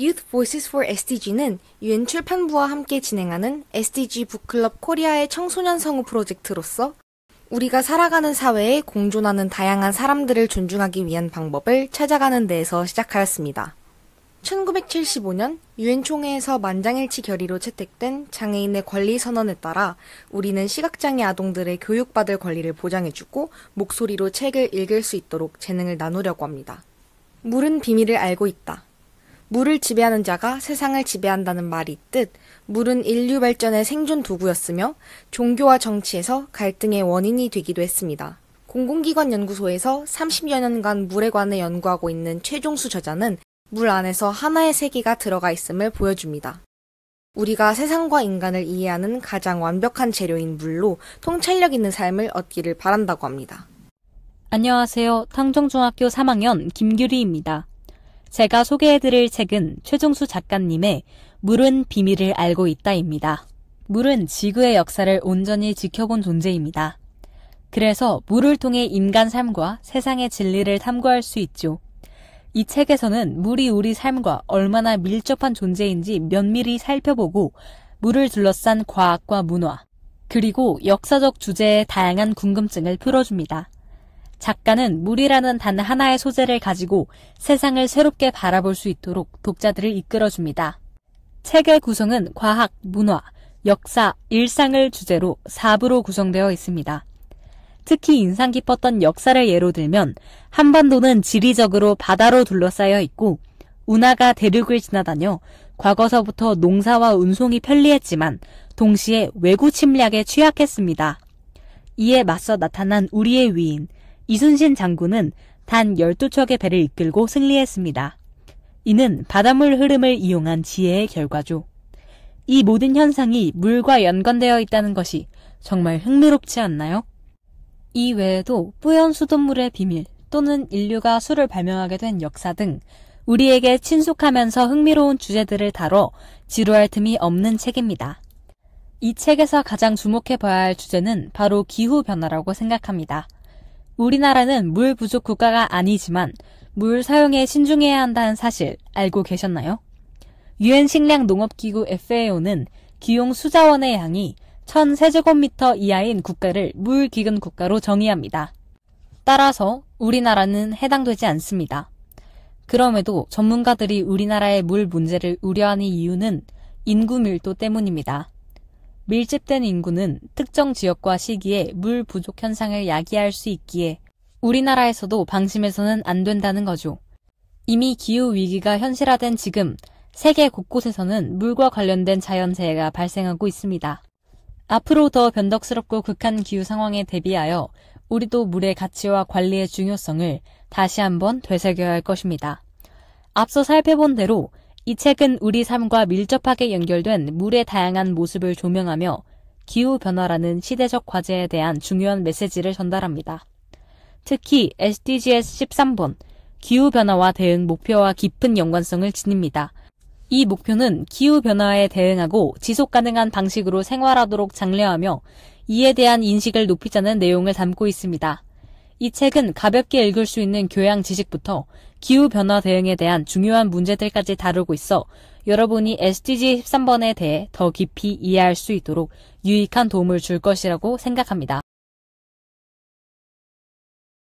Youth Voices for SDG는 UN 출판부와 함께 진행하는 SDG 북클럽 코리아의 청소년 성우 프로젝트로서 우리가 살아가는 사회에 공존하는 다양한 사람들을 존중하기 위한 방법을 찾아가는 데에서 시작하였습니다. 1975년 유엔 총회에서 만장일치 결의로 채택된 장애인의 권리 선언에 따라 우리는 시각장애 아동들의 교육받을 권리를 보장해주고 목소리로 책을 읽을 수 있도록 재능을 나누려고 합니다. 물은 비밀을 알고 있다. 물을 지배하는 자가 세상을 지배한다는 말이 있듯 물은 인류 발전의 생존 도구였으며 종교와 정치에서 갈등의 원인이 되기도 했습니다. 공공기관 연구소에서 30여 년간 물에 관해 연구하고 있는 최종수 저자는 물 안에서 하나의 세계가 들어가 있음을 보여줍니다. 우리가 세상과 인간을 이해하는 가장 완벽한 재료인 물로 통찰력 있는 삶을 얻기를 바란다고 합니다. 안녕하세요. 탕정중학교 3학년 김규리입니다. 제가 소개해드릴 책은 최종수 작가님의 물은 비밀을 알고 있다입니다. 물은 지구의 역사를 온전히 지켜본 존재입니다. 그래서 물을 통해 인간 삶과 세상의 진리를 탐구할 수 있죠. 이 책에서는 물이 우리 삶과 얼마나 밀접한 존재인지 면밀히 살펴보고 물을 둘러싼 과학과 문화, 그리고 역사적 주제의 다양한 궁금증을 풀어줍니다. 작가는 물이라는 단 하나의 소재를 가지고 세상을 새롭게 바라볼 수 있도록 독자들을 이끌어줍니다. 책의 구성은 과학, 문화, 역사, 일상을 주제로 4부로 구성되어 있습니다. 특히 인상 깊었던 역사를 예로 들면 한반도는 지리적으로 바다로 둘러싸여 있고 운하가 대륙을 지나다녀 과거서부터 농사와 운송이 편리했지만 동시에 외구 침략에 취약했습니다. 이에 맞서 나타난 우리의 위인, 이순신 장군은 단 12척의 배를 이끌고 승리했습니다. 이는 바닷물 흐름을 이용한 지혜의 결과죠. 이 모든 현상이 물과 연관되어 있다는 것이 정말 흥미롭지 않나요? 이 외에도 뿌연 수돗물의 비밀 또는 인류가 술을 발명하게 된 역사 등 우리에게 친숙하면서 흥미로운 주제들을 다뤄 지루할 틈이 없는 책입니다. 이 책에서 가장 주목해봐야 할 주제는 바로 기후변화라고 생각합니다. 우리나라는 물 부족 국가가 아니지만 물 사용에 신중해야 한다는 사실 알고 계셨나요? 유엔 식량 농업기구 FAO는 기용 수자원의 양이 1000세제곱미터 이하인 국가를 물 기근 국가로 정의합니다. 따라서 우리나라는 해당되지 않습니다. 그럼에도 전문가들이 우리나라의 물 문제를 우려하는 이유는 인구 밀도 때문입니다. 밀집된 인구는 특정 지역과 시기에 물 부족 현상을 야기할 수 있기에 우리나라에서도 방심해서는 안 된다는 거죠. 이미 기후 위기가 현실화된 지금 세계 곳곳에서는 물과 관련된 자연재해가 발생하고 있습니다. 앞으로 더 변덕스럽고 극한 기후 상황에 대비하여 우리도 물의 가치와 관리의 중요성을 다시 한번 되새겨야 할 것입니다. 앞서 살펴본 대로 이 책은 우리 삶과 밀접하게 연결된 물의 다양한 모습을 조명하며 기후변화라는 시대적 과제에 대한 중요한 메시지를 전달합니다. 특히 SDGs 13번, 기후변화와 대응 목표와 깊은 연관성을 지닙니다. 이 목표는 기후변화에 대응하고 지속 가능한 방식으로 생활하도록 장려하며 이에 대한 인식을 높이자는 내용을 담고 있습니다. 이 책은 가볍게 읽을 수 있는 교양 지식부터 기후변화 대응에 대한 중요한 문제들까지 다루고 있어 여러분이 SDG 13번에 대해 더 깊이 이해할 수 있도록 유익한 도움을 줄 것이라고 생각합니다.